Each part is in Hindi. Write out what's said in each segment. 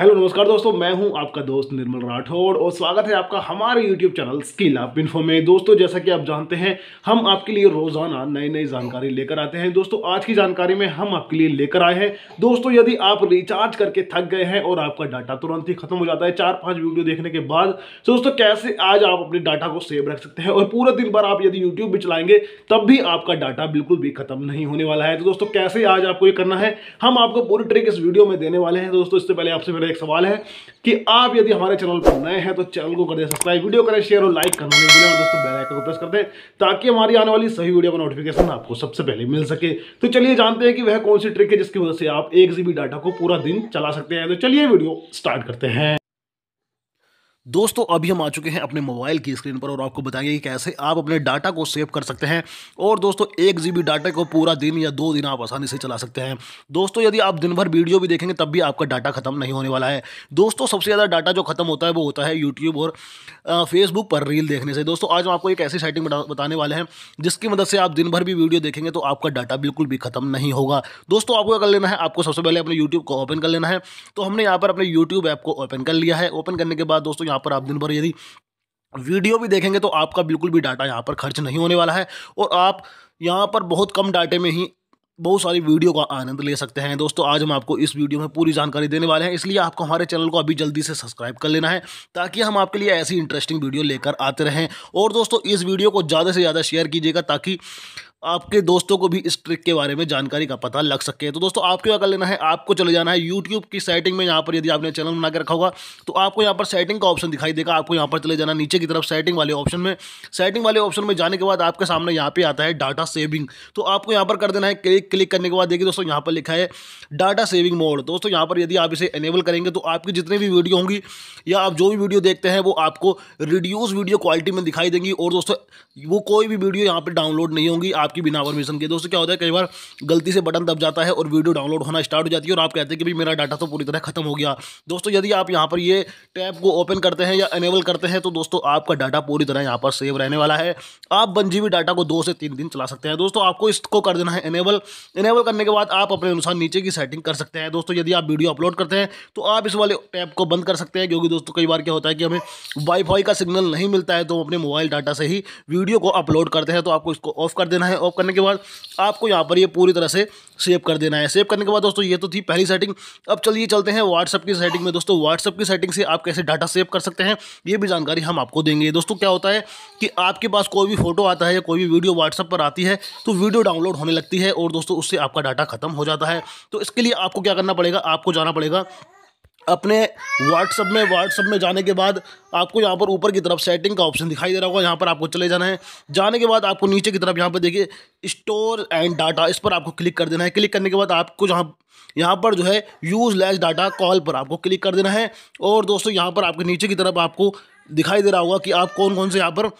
हेलो नमस्कार दोस्तों मैं हूं आपका दोस्त निर्मल राठौड़ और स्वागत है आपका हमारे YouTube channel Skill Up Info में दोस्तों जैसा कि आप जानते हैं हम आपके लिए रोजाना नई नई जानकारी लेकर आते हैं दोस्तों आज की जानकारी में हम आपके लिए लेकर आए हैं दोस्तों यदि आप रिचार्ज करके थक गए हैं और आपका डाटा तुरंत ही खत्म हो जाता है चार पाँच वीडियो देखने के बाद तो दोस्तों कैसे आज आप अपने डाटा को सेव रख सकते हैं और पूरा दिन भर आप यदि यूट्यूब भी चलाएंगे तब भी आपका डाटा बिल्कुल भी खत्म नहीं होने वाला है तो दोस्तों कैसे आज आपको ये करना है हम आपको पूरी ट्रिक इस वीडियो में देने वाले हैं दोस्तों इससे पहले आपसे मेरे एक सवाल है कि आप यदि हमारे चैनल पर नए हैं तो चैनल को कर दें सब्सक्राइब वीडियो करें शेयर और लाइक करना नहीं भूलें दोस्तों बेल आइकन को प्रेस कर दें ताकि हमारी आने वाली सही वीडियो का नोटिफिकेशन आपको सबसे पहले मिल सके तो चलिए जानते हैं कि वह कौन सी ट्रिक है जिसकी वजह से आप एक डाटा को पूरा दिन चला सकते हैं तो चलिए वीडियो स्टार्ट करते हैं दोस्तों अभी हम आ चुके हैं अपने मोबाइल की स्क्रीन पर और आपको बताएंगे कि कैसे आप अपने डाटा को सेव कर सकते हैं और दोस्तों एक जी डाटा को पूरा दिन या दो दिन आप आसानी से चला सकते हैं दोस्तों यदि आप दिन भर वीडियो भी देखेंगे तब भी आपका डाटा खत्म नहीं होने वाला है दोस्तों सबसे ज़्यादा डाटा जो खत्म होता है वो होता है यूट्यूब और फेसबुक पर रील देखने से दोस्तों आज हम आपको एक ऐसी सेटिंग बताने वाले हैं जिसकी मदद से आप दिन भर भी वीडियो देखेंगे तो आपका डाटा बिल्कुल भी खत्म नहीं होगा दोस्तों आपको क्या कर लेना है आपको सबसे पहले अपने यूट्यूब को ओपन कर लेना है तो हमने यहाँ पर अपने यूट्यूब ऐप को ओपन कर लिया है ओपन करने के बाद दोस्तों यहाँ यहाँ पर आप दिन भर यदि वीडियो भी देखेंगे तो आपका बिल्कुल भी डाटा यहाँ पर खर्च नहीं होने वाला है और आप यहाँ पर बहुत कम डाटे में ही बहुत सारी वीडियो का आनंद ले सकते हैं दोस्तों आज हम आपको इस वीडियो में पूरी जानकारी देने वाले हैं इसलिए आपको हमारे चैनल को अभी जल्दी से सब्सक्राइब कर लेना है ताकि हम आपके लिए ऐसी इंटरेस्टिंग वीडियो लेकर आते रहें और दोस्तों इस वीडियो को ज़्यादा से ज़्यादा शेयर कीजिएगा ताकि आपके दोस्तों को भी इस ट्रिक के बारे में जानकारी का पता लग सके तो दोस्तों आपको क्या कर लेना है आपको चले जाना है यूट्यूब की सेटिंग में यहाँ पर यदि आपने चैनल बना के रखा होगा तो आपको यहाँ पर सेटिंग का ऑप्शन दिखाई देगा आपको यहाँ पर चले जाना नीचे की तरफ सेटिंग वाले ऑप्शन में सेटिंग वाले ऑप्शन में जाने के बाद आपके सामने यहाँ पर आता है डाटा सेविंग तो आपको यहाँ पर कर देना है क्लिक क्लिक करने के बाद देखिए दोस्तों यहाँ पर लिखा है डाटा सेविंग मोड दोस्तों यहाँ पर यदि आप इसे एनेबल करेंगे तो आपकी जितनी भी वीडियो होंगी या आप जो भी वीडियो देखते हैं वो आपको रिड्यूस वीडियो क्वालिटी में दिखाई देंगी और दोस्तों वो कोई भी वीडियो यहाँ पर डाउनलोड नहीं होंगी आप आपकी बिना परमिशन के दोस्तों क्या होता है कई बार गलती से बटन दब जाता है और वीडियो डाउनलोड होना स्टार्ट हो जाती है और आप कहते हैं कि भाई मेरा डाटा तो पूरी तरह खत्म हो गया दोस्तों यदि आप यहाँ पर ये टैब को ओपन करते हैं या एनेबल करते हैं तो दोस्तों आपका डाटा पूरी तरह यहाँ पर सेव रहने वाला है आप वन जी डाटा को दो से तीन दिन चला सकते हैं दोस्तों आपको इसको कर देना है एनेबल एनेबल करने के बाद आप अपने अनुसार नीचे की सेटिंग कर सकते हैं दोस्तों यदि आप वीडियो अपलोड करते हैं तो आप इस वाले टैब को बंद कर सकते हैं क्योंकि दोस्तों कई बार क्या होता है कि हमें वाईफाई का सिग्नल नहीं मिलता है तो अपने मोबाइल डाटा से ही वीडियो को अपलोड करते हैं तो आपको इसको ऑफ कर देना है ऑफ करने के बाद आपको यहाँ पर ये पूरी तरह से सेव कर देना है सेव करने के बाद दोस्तों ये तो थी पहली सेटिंग अब चलिए चलते हैं व्हाट्सअप की सेटिंग में दोस्तों व्हाट्सअप की सेटिंग से आप कैसे डाटा सेव कर सकते हैं ये भी जानकारी हम आपको देंगे दोस्तों क्या होता है कि आपके पास कोई भी फोटो आता है या कोई भी वीडियो व्हाट्सअप पर आती है तो वीडियो डाउनलोड होने लगती है और दोस्तों उससे आपका डाटा खत्म हो जाता है तो इसके लिए आपको क्या करना पड़ेगा आपको जाना पड़ेगा अपने व्हाट्सअप में व्हाट्सअप में जाने के बाद आपको यहाँ पर ऊपर की तरफ सेटिंग का ऑप्शन दिखाई दे रहा होगा यहाँ पर आपको चले जाना है जाने के बाद आपको नीचे की तरफ यहाँ पर देखिए स्टोर एंड डाटा इस पर आपको क्लिक कर देना है क्लिक करने के बाद आपको जहाँ यहाँ पर जो है यूज लेस डाटा कॉल पर आपको क्लिक कर देना है और दोस्तों यहाँ पर आपके नीचे की तरफ आपको दिखाई दे रहा होगा कि आप कौन कौन से यहाँ पर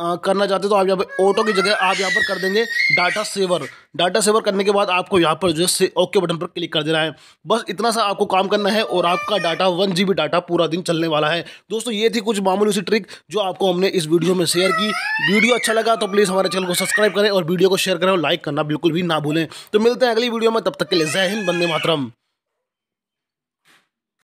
करना चाहते हो तो आप यहाँ पर ऑटो की जगह आप यहाँ पर कर देंगे डाटा सेवर डाटा सेवर करने के बाद आपको यहाँ पर जो है ओके बटन पर क्लिक कर देना है बस इतना सा आपको काम करना है और आपका डाटा वन जी डाटा पूरा दिन चलने वाला है दोस्तों ये थी कुछ मामूली सी ट्रिक जो आपको हमने इस वीडियो में शेयर की वीडियो अच्छा लगा तो प्लीज़ हमारे चैनल को सब्सक्राइब करें और वीडियो को शेयर करें और लाइक करना बिल्कुल भी ना भूलें तो मिलते हैं अगली वीडियो में तब तक के लिए जय हिंद बंदे मातरम